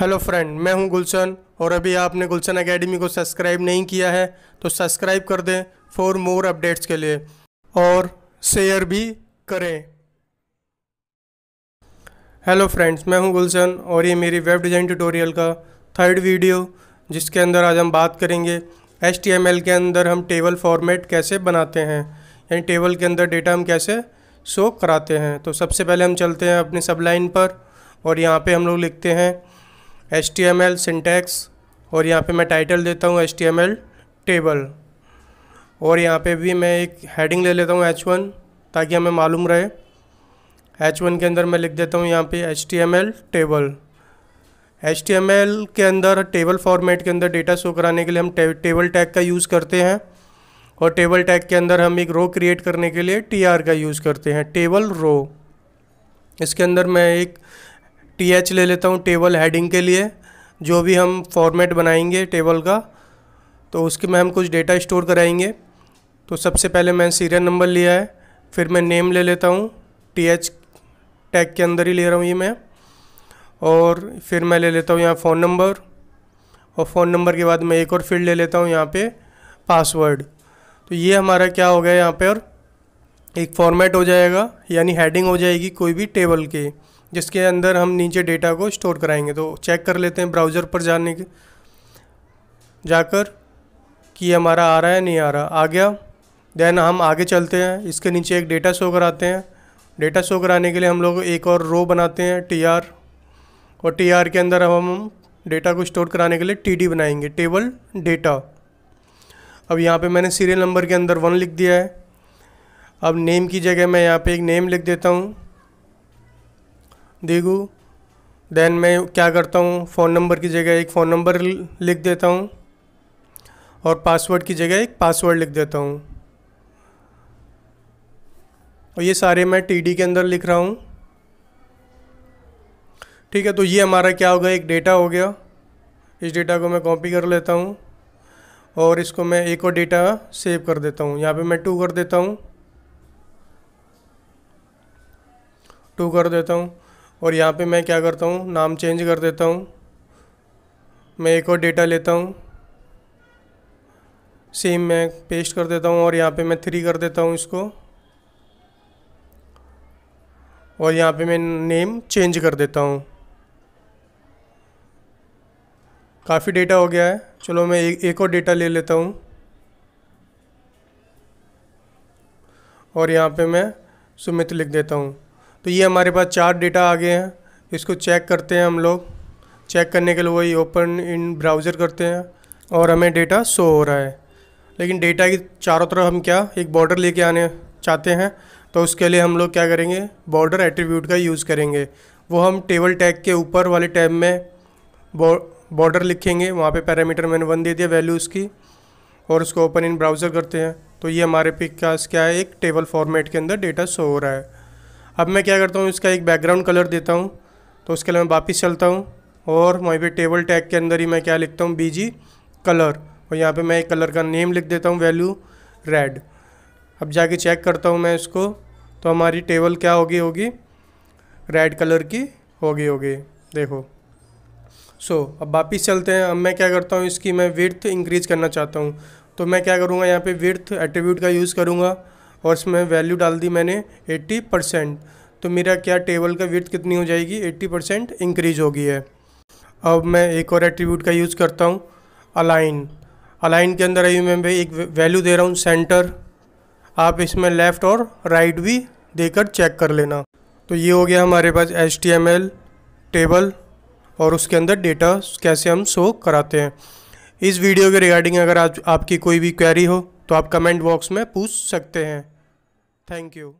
hello friend मैं हूं गुलशन और अभी आपने गुलशन एकेडमी को सब्सक्राइब नहीं किया है तो सब्सक्राइब कर दें फॉर मोर अपडेट्स के लिए और शेयर भी करें हेलो फ्रेंड्स मैं हूं गुलशन और ये मेरी वेब डिज़ाइन ट्यूटोरियल का थर्ड वीडियो जिसके अंदर आज हम बात करेंगे एच के अंदर हम टेबल फॉर्मेट कैसे बनाते हैं यानी टेबल के अंदर डेटा हम कैसे शो कराते हैं तो सबसे पहले हम चलते हैं अपनी सब लाइन पर और यहाँ पे हम लोग लिखते हैं H T M L syntax और यहाँ पे मैं टाइटल देता हूँ H T M L table और यहाँ पे भी मैं एक हेडिंग ले लेता हूँ एच वन ताकि हमें मालूम रहे एच वन के अंदर मैं लिख देता हूँ यहाँ पे H T M L table H T M L के अंदर टेबल फॉर्मेट के अंदर डेटा शो कराने के लिए हम टे, टेबल टैग का यूज़ करते हैं और टेबल टैग के अंदर हम एक रो क्रिएट करने के लिए टी आर का यूज़ करते हैं टेबल रो इसके अंदर मैं एक टी एच ले लेता हूँ टेबल हेडिंग के लिए जो भी हम फॉर्मेट बनाएंगे टेबल का तो उसके में हम कुछ डेटा स्टोर कराएंगे तो सबसे पहले मैं सीरियल नंबर लिया है फिर मैं नेम ले लेता हूँ टी एच टैग के अंदर ही ले रहा हूँ ये मैं और फिर मैं ले लेता हूँ यहाँ फ़ोन नंबर और फ़ोन नंबर के बाद मैं एक और फील्ड ले लेता हूँ यहाँ पे पासवर्ड तो ये हमारा क्या हो गया यहाँ पर एक फॉर्मेट हो जाएगा यानी हेडिंग हो जाएगी कोई भी टेबल के जिसके अंदर हम नीचे डेटा को स्टोर कराएंगे तो चेक कर लेते हैं ब्राउज़र पर जाने के जाकर कि हमारा आ रहा है नहीं आ रहा आ गया देन हम आगे चलते हैं इसके नीचे एक डेटा शो कराते हैं डेटा शो कराने के लिए हम लोग एक और रो बनाते हैं टी आर और टी आर के अंदर हम डेटा को स्टोर कराने के लिए टी डी बनाएंगे टेबल डेटा अब यहाँ पे मैंने सीरियल नंबर के अंदर वन लिख दिया है अब नेम की जगह मैं यहाँ पे एक नेम लिख देता हूँ दीगू देन मैं क्या करता हूँ फ़ोन नंबर की जगह एक फ़ोन नंबर लिख देता हूँ और पासवर्ड की जगह एक पासवर्ड लिख देता हूँ और ये सारे मैं टीडी के अंदर लिख रहा हूँ ठीक है तो ये हमारा क्या हो गया एक डेटा हो गया इस डेटा को मैं कॉपी कर लेता हूँ और इसको मैं एक और डेटा सेव कर देता हूँ यहाँ पे मैं टू कर देता हूँ टू कर देता हूँ और यहाँ पे मैं क्या करता हूँ नाम चेंज कर देता हूँ मैं एक और डेटा लेता हूँ सेम मैं पेस्ट कर देता हूँ और यहाँ पे मैं थ्री कर देता हूँ इसको और यहाँ पे मैं नेम चेंज कर देता हूँ काफ़ी डेटा हो गया है चलो मैं एक और डेटा ले लेता हूँ और यहाँ पे मैं सुमित लिख देता हूँ तो ये हमारे पास चार डेटा आ गए हैं इसको चेक करते हैं हम लोग चेक करने के लिए वही ओपन इन ब्राउज़र करते हैं और हमें डेटा शो हो रहा है लेकिन डेटा की चारों तरफ हम क्या एक बॉर्डर लेके आने चाहते हैं तो उसके लिए हम लोग क्या करेंगे बॉर्डर एट्रीब्यूट का यूज़ करेंगे वो हम टेबल टैग के ऊपर वाले टैब में बॉर्डर लिखेंगे वहाँ पे पैरामीटर मैंने वन दे दिया वैल्यू उसकी और उसको ओपन इन ब्राउज़र करते हैं तो ये हमारे पिक का क्या है एक टेबल फॉर्मेट के अंदर डेटा शो हो रहा है अब मैं क्या करता हूँ इसका एक बैकग्राउंड कलर देता हूँ तो उसके लिए मैं वापस चलता हूँ और वहीं पे टेबल टैग के अंदर ही मैं क्या लिखता हूँ बीजी कलर और यहाँ पे मैं एक कलर का नेम लिख देता हूँ वैल्यू रेड अब जाके चेक करता हूँ मैं इसको तो हमारी टेबल क्या होगी होगी रेड कलर की होगी होगी देखो सो so, अब वापस चलते हैं अब मैं क्या करता हूँ इसकी मैं विर्थ इंक्रीज करना चाहता हूँ तो मैं क्या करूँगा यहाँ पे विर्थ एट्रीब्यूट का यूज़ करूँगा और इसमें वैल्यू डाल दी मैंने एट्टी परसेंट तो मेरा क्या टेबल का विर्थ कितनी हो जाएगी एट्टी परसेंट इंक्रीज होगी है अब मैं एक और एट्रीब्यूट का यूज़ करता हूँ अलाइन अलाइन के अंदर अभी मैं एक वैल्यू दे रहा हूँ सेंटर आप इसमें लेफ़्ट और राइट right भी देकर चेक कर लेना तो ये हो गया हमारे पास एच टेबल और उसके अंदर डेटा कैसे हम शो कराते हैं इस वीडियो के रिगार्डिंग अगर आप, आपकी कोई भी क्वेरी हो तो आप कमेंट बॉक्स में पूछ सकते हैं थैंक यू